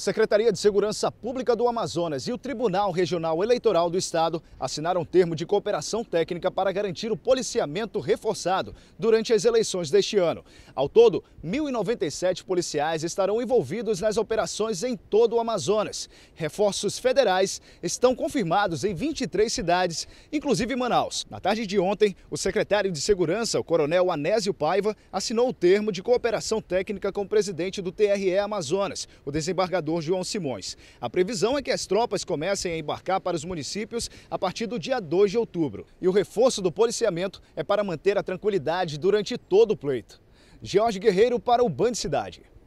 A Secretaria de Segurança Pública do Amazonas e o Tribunal Regional Eleitoral do Estado assinaram um termo de cooperação técnica para garantir o policiamento reforçado durante as eleições deste ano. Ao todo, 1.097 policiais estarão envolvidos nas operações em todo o Amazonas. Reforços federais estão confirmados em 23 cidades, inclusive Manaus. Na tarde de ontem, o secretário de Segurança, o coronel Anésio Paiva, assinou o termo de cooperação técnica com o presidente do TRE Amazonas, o desembargador governador João Simões. A previsão é que as tropas comecem a embarcar para os municípios a partir do dia 2 de outubro. E o reforço do policiamento é para manter a tranquilidade durante todo o pleito. Jorge Guerreiro para o Band Cidade.